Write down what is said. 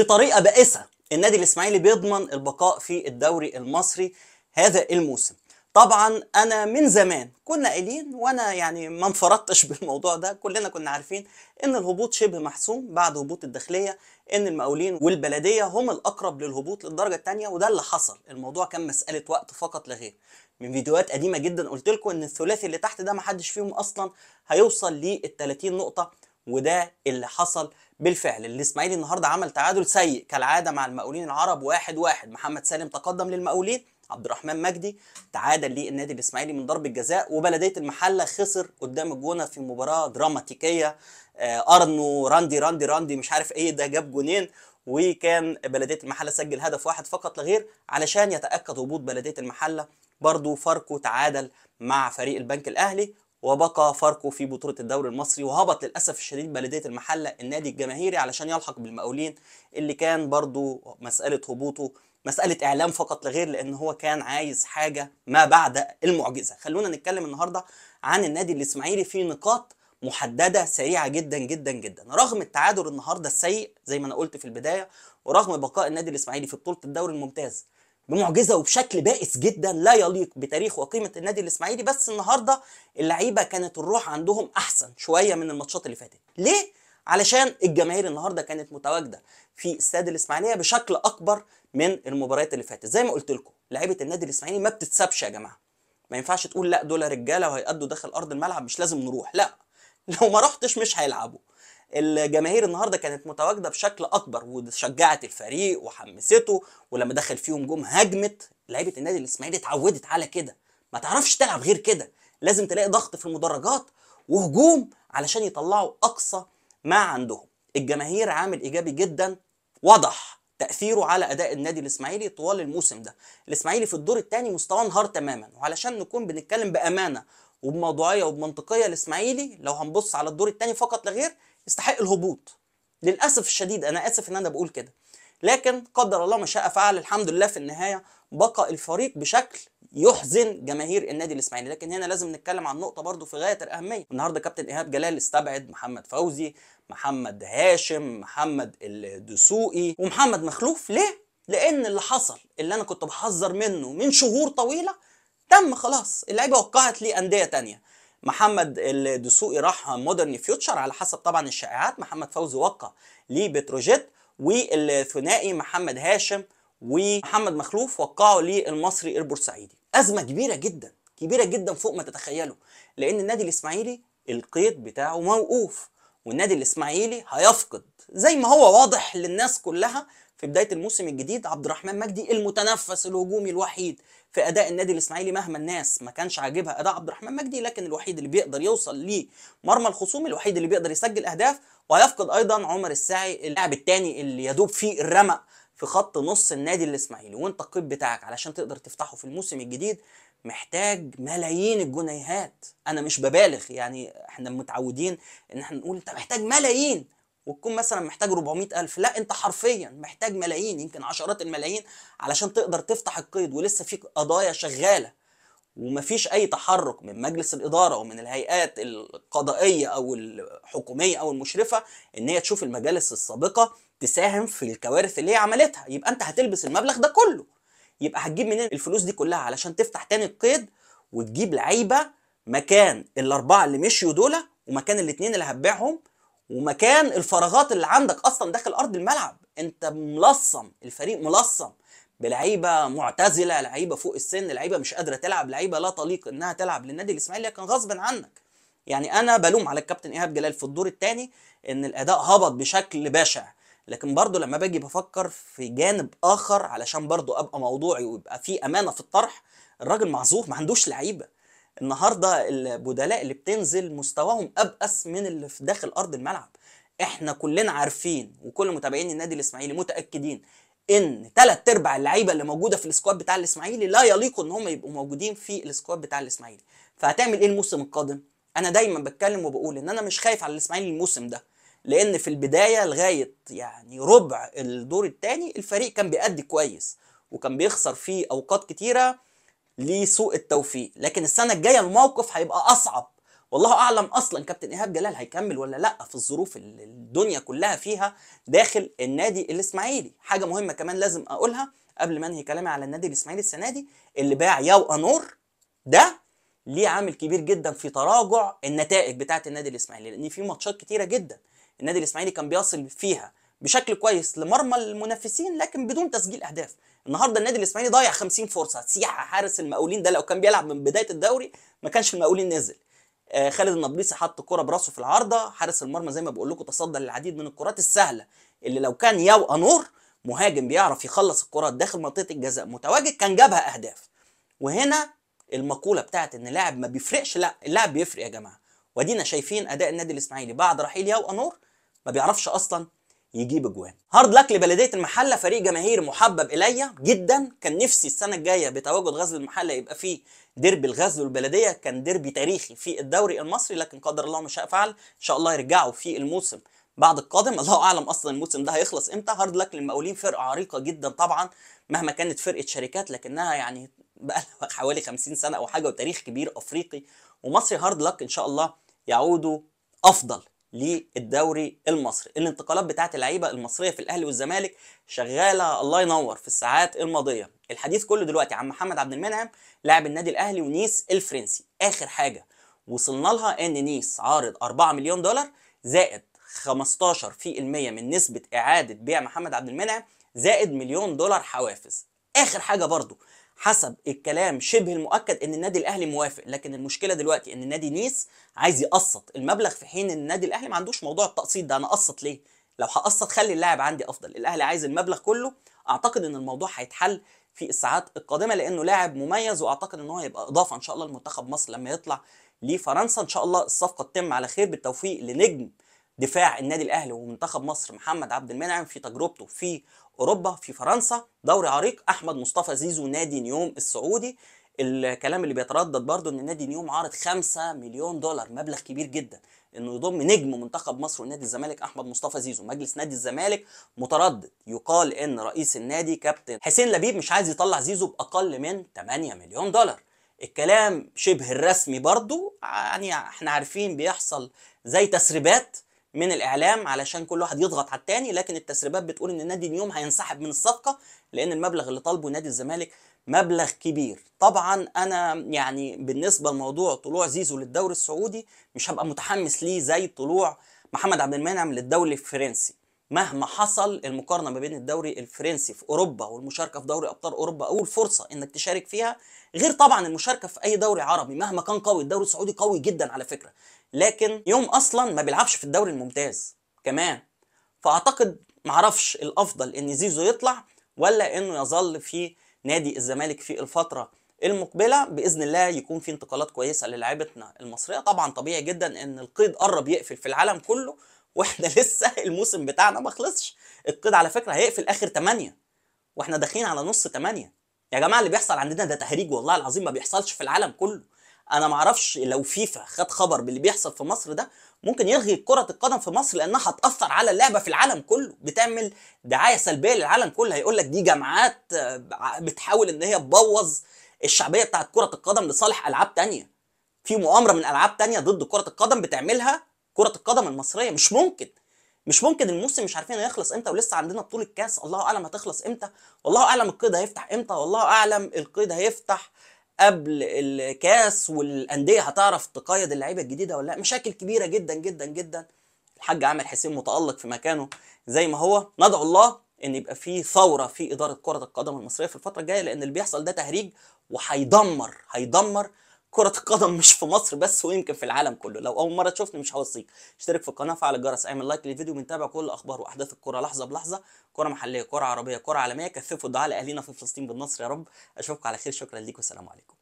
بطريقه بائسه النادي الاسماعيلي بيضمن البقاء في الدوري المصري هذا الموسم طبعا انا من زمان كنا قايلين وانا يعني ما انفردتش بالموضوع ده كلنا كنا عارفين ان الهبوط شبه محسوم بعد هبوط الداخليه ان المقاولين والبلديه هم الاقرب للهبوط للدرجه الثانيه وده اللي حصل الموضوع كان مساله وقت فقط لا غير من فيديوهات قديمه جدا قلت لكم ان الثلاثي اللي تحت ده ما حدش فيهم اصلا هيوصل لل 30 نقطه وده اللي حصل بالفعل الاسماعيلي النهارده عمل تعادل سيء كالعاده مع المقاولين العرب واحد واحد محمد سالم تقدم للمقاولين عبد الرحمن مجدي تعادل ليه النادي الاسماعيلي من ضربه جزاء وبلديه المحله خسر قدام الجونه في مباراه دراماتيكيه آه ارنو راندي راندي راندي مش عارف ايه ده جاب جونين وكان بلديه المحله سجل هدف واحد فقط لا غير علشان يتاكد هبوط بلديه المحله برضه فاركو تعادل مع فريق البنك الاهلي وبقى فاركو في بطوله الدوري المصري وهبط للاسف الشديد بلديه المحله النادي الجماهيري علشان يلحق بالمقاولين اللي كان برضو مساله هبوطه مساله اعلام فقط لغير لان هو كان عايز حاجه ما بعد المعجزه خلونا نتكلم النهارده عن النادي الاسماعيلي في نقاط محدده سريعه جدا جدا جدا رغم التعادل النهارده السيء زي ما انا قلت في البدايه ورغم بقاء النادي الاسماعيلي في بطوله الدوري الممتاز بمعجزه وبشكل بائس جدا لا يليق بتاريخ وقيمه النادي الاسماعيلي بس النهارده اللعيبه كانت الروح عندهم احسن شويه من الماتشات اللي فاتت ليه علشان الجماهير النهارده كانت متواجده في استاد الاسماعيليه بشكل اكبر من المباريات اللي فاتت زي ما قلت لكم لعيبه النادي الاسماعيلي ما بتتسابش يا جماعه ما ينفعش تقول لا دول رجاله وهيأدوا داخل ارض الملعب مش لازم نروح لا لو ما رحتش مش هيلعبوا الجماهير النهارده كانت متواجده بشكل اكبر وشجعت الفريق وحمسته ولما دخل فيهم جم هاجمت لعيبه النادي الاسماعيلي اتعودت على كده ما تعرفش تلعب غير كده لازم تلاقي ضغط في المدرجات وهجوم علشان يطلعوا اقصى ما عندهم الجماهير عامل ايجابي جدا وضح تاثيره على اداء النادي الاسماعيلي طوال الموسم ده الاسماعيلي في الدور الثاني مستواه انهار تماما وعلشان نكون بنتكلم بامانه وبموضوعيه وبمنطقيه الاسماعيلي لو هنبص على الدور الثاني فقط لغير يستحق الهبوط للاسف الشديد انا اسف ان انا بقول كده لكن قدر الله ما شاء فعل الحمد لله في النهايه بقى الفريق بشكل يحزن جماهير النادي الاسماعيلي لكن هنا لازم نتكلم عن نقطه برضو في غايه الاهميه النهارده كابتن ايهاب جلال استبعد محمد فوزي محمد هاشم محمد الدسوقي ومحمد مخلوف ليه لان اللي حصل اللي انا كنت بحذر منه من شهور طويله تم خلاص اللعيبه وقعت لي انديه تانية محمد الدسوقي راح مودرن فيوتشر على حسب طبعا الشائعات محمد فوزي وقع لبتروجيت والثنائي محمد هاشم ومحمد مخلوف وقعوا للمصري البورسعيدي ازمه كبيره جدا كبيره جدا فوق ما تتخيلوا لان النادي الاسماعيلي القيد بتاعه موقوف والنادي الاسماعيلي هيفقد زي ما هو واضح للناس كلها في بدايه الموسم الجديد عبد الرحمن مجدي المتنفس الهجومي الوحيد في اداء النادي الاسماعيلي مهما الناس ما كانش عاجبها اداء عبد الرحمن مجدي لكن الوحيد اللي بيقدر يوصل لمرمى الخصوم الوحيد اللي بيقدر يسجل اهداف وهيفقد ايضا عمر الساعي اللاعب الثاني اللي يدوب فيه الرمق في خط نص النادي الاسماعيلي وانت القيد بتاعك علشان تقدر تفتحه في الموسم الجديد محتاج ملايين الجنيهات انا مش ببالغ يعني احنا متعودين ان احنا نقول انت محتاج ملايين وتكون مثلا محتاج 400 ألف لا أنت حرفيا محتاج ملايين يمكن عشرات الملايين علشان تقدر تفتح القيد ولسه في قضايا شغالة ومفيش أي تحرك من مجلس الإدارة ومن الهيئات القضائية أو الحكومية أو المشرفة إن هي تشوف المجالس السابقة تساهم في الكوارث اللي هي عملتها يبقى أنت هتلبس المبلغ ده كله يبقى هتجيب منين الفلوس دي كلها علشان تفتح تاني القيد وتجيب لعيبه مكان الاربعه اللي مشيوا دول ومكان الاثنين اللي هتبيعهم ومكان الفراغات اللي عندك اصلا داخل ارض الملعب انت ملصم الفريق ملصم بلعيبه معتزله لعيبه فوق السن لعيبه مش قادره تلعب لعيبه لا تليق انها تلعب للنادي الاسماعيلي كان غصبا عنك يعني انا بلوم على الكابتن ايهاب جلال في الدور الثاني ان الاداء هبط بشكل بشع لكن برضه لما باجي بفكر في جانب اخر علشان برضه ابقى موضوعي ويبقى في امانه في الطرح الراجل معذور ما عندوش لعيبه النهارده البدلاء اللي بتنزل مستواهم ابأس من اللي في داخل ارض الملعب احنا كلنا عارفين وكل متابعين النادي الاسماعيلي متاكدين ان ثلاث ارباع اللعيبه اللي موجوده في السكواد بتاع الاسماعيلي لا يليق ان هم يبقوا موجودين في السكواد بتاع الاسماعيلي فهتعمل ايه الموسم القادم انا دايما بتكلم وبقول ان انا مش خايف على الاسماعيلي الموسم ده لان في البدايه لغايه يعني ربع الدور الثاني الفريق كان بيأدي كويس وكان بيخسر فيه اوقات كتيره لسوء التوفيق لكن السنه الجايه الموقف هيبقى اصعب والله اعلم اصلا كابتن ايهاب جلال هيكمل ولا لا في الظروف اللي الدنيا كلها فيها داخل النادي الاسماعيلي حاجه مهمه كمان لازم اقولها قبل ما انهي كلامي على النادي الاسماعيلي السنه دي اللي باع ياو انور ده ليه عامل كبير جدا في تراجع النتائج بتاعه النادي الاسماعيلي لان في ماتشات كتيره جدا النادي الاسماعيلي كان بيصل فيها بشكل كويس لمرمى المنافسين لكن بدون تسجيل اهداف النهارده النادي الاسماعيلي ضيع 50 فرصه سيحة حارس المقاولين ده لو كان بيلعب من بدايه الدوري ما كانش المقاولين نزل آه خالد النبليسي حط كره براسه في العارضه حارس المرمى زي ما بقول لكم تصدى للعديد من الكرات السهله اللي لو كان ياو انور مهاجم بيعرف يخلص الكرات داخل منطقه الجزاء متواجد كان جابها اهداف وهنا المقوله بتاعت ان اللاعب ما بيفرقش لا اللاعب بيفرق يا جماعه ودينا شايفين اداء النادي الاسماعيلي بعد رحيل ياو انور ما بيعرفش اصلا يجيب اجوان هارد لك لبلديه المحله فريق جماهير محبب اليا جدا كان نفسي السنه الجايه بتواجد غزل المحله يبقى فيه ديربي الغزل والبلديه كان ديربي تاريخي في الدوري المصري لكن قدر الله ما شاء فعل ان شاء الله يرجعوا في الموسم بعد القادم الله اعلم اصلا الموسم ده هيخلص امتى هارد لك للمقاولين فرقه عريقه جدا طبعا مهما كانت فرقه شركات لكنها يعني بقى حوالي 50 سنه او حاجه وتاريخ كبير افريقي ومصري هارد لك ان شاء الله يعودوا افضل للدوري المصري الانتقالات بتاعه اللعيبه المصريه في الاهلي والزمالك شغاله الله ينور في الساعات الماضيه الحديث كله دلوقتي عن محمد عبد المنعم لاعب النادي الاهلي ونيس الفرنسي اخر حاجه وصلنا لها ان نيس عارض 4 مليون دولار زائد 15% من نسبه اعاده بيع محمد عبد المنعم زائد مليون دولار حوافز اخر حاجه برضو حسب الكلام شبه المؤكد ان النادي الاهلي موافق لكن المشكله دلوقتي ان النادي نيس عايز يقسط المبلغ في حين ان النادي الاهلي ما عندوش موضوع التقسيط ده انا اقسط ليه لو هقسط خلي اللاعب عندي افضل الاهلي عايز المبلغ كله اعتقد ان الموضوع هيتحل في الساعات القادمه لانه لاعب مميز واعتقد ان هو هيبقى اضافه ان شاء الله لمنتخب مصر لما يطلع لفرنسا ان شاء الله الصفقه تتم على خير بالتوفيق لنجم دفاع النادي الاهلي ومنتخب مصر محمد عبد المنعم في تجربته في اوروبا في فرنسا دوري عريق احمد مصطفى زيزو نادي نيوم السعودي الكلام اللي بيتردد برضه ان نادي نيوم عارض 5 مليون دولار مبلغ كبير جدا انه يضم نجم منتخب مصر ونادي الزمالك احمد مصطفى زيزو مجلس نادي الزمالك متردد يقال ان رئيس النادي كابتن حسين لبيب مش عايز يطلع زيزو باقل من 8 مليون دولار الكلام شبه الرسمي برضه يعني احنا عارفين بيحصل زي تسريبات من الاعلام علشان كل واحد يضغط على الثاني لكن التسريبات بتقول ان نادي نيوم هينسحب من الصفقه لان المبلغ اللي طالبه نادي الزمالك مبلغ كبير طبعا انا يعني بالنسبه لموضوع طلوع زيزو للدوري السعودي مش هبقى متحمس ليه زي طلوع محمد عبد المنعم للدوري الفرنسي مهما حصل المقارنه ما بين الدوري الفرنسي في اوروبا والمشاركه في دوري ابطال اوروبا اول فرصه انك تشارك فيها غير طبعا المشاركه في اي دوري عربي مهما كان قوي الدوري السعودي قوي جدا على فكره لكن يوم اصلا ما بيلعبش في الدوري الممتاز كمان فاعتقد معرفش الافضل ان زيزو يطلع ولا انه يظل في نادي الزمالك في الفتره المقبله باذن الله يكون في انتقالات كويسه للعبتنا المصريه طبعا طبيعي جدا ان القيد قرب يقفل في العالم كله واحنا لسه الموسم بتاعنا ما خلصش القيد على فكره هيقفل اخر 8 واحنا داخلين على نص 8 يا جماعه اللي بيحصل عندنا ده تهريج والله العظيم ما بيحصلش في العالم كله انا ما اعرفش لو فيفا خد خبر باللي بيحصل في مصر ده ممكن يلغي كره القدم في مصر لانها هتاثر على اللعبه في العالم كله بتعمل دعايه سلبيه للعالم كله هيقول لك دي جامعات آه، بتحاول ان هي تبوظ الشعبيه بتاعت كره القدم لصالح العاب تانية في مؤامره من العاب تانية ضد كره القدم بتعملها كره القدم المصريه مش ممكن مش ممكن الموسم مش عارفين هيخلص امتى ولسه عندنا بطوله كاس الله اعلم هتخلص امتى والله اعلم القيد هيفتح امتى والله اعلم القيد هيفتح قبل الكاس والانديه هتعرف تقيد اللعيبه الجديده ولا مشاكل كبيره جدا جدا جدا الحاج عامر حسين متالق في مكانه زي ما هو ندعو الله ان يبقى في ثوره في اداره كره القدم المصريه في الفتره الجايه لان اللي بيحصل ده تهريج وهيدمر هيدمر كرة القدم مش في مصر بس ويمكن في العالم كله لو أول مرة تشوفني مش هوصيك اشترك في القناة فعل الجرس اعمل لايك للفيديو بنتابع كل أخبار وأحداث الكرة لحظة بلحظة كرة محلية كرة عربية كرة عالمية كثفوا الدعاء لأهلينا في فلسطين بالنصر يا رب أشوفكم على خير شكرا ليكم والسلام عليكم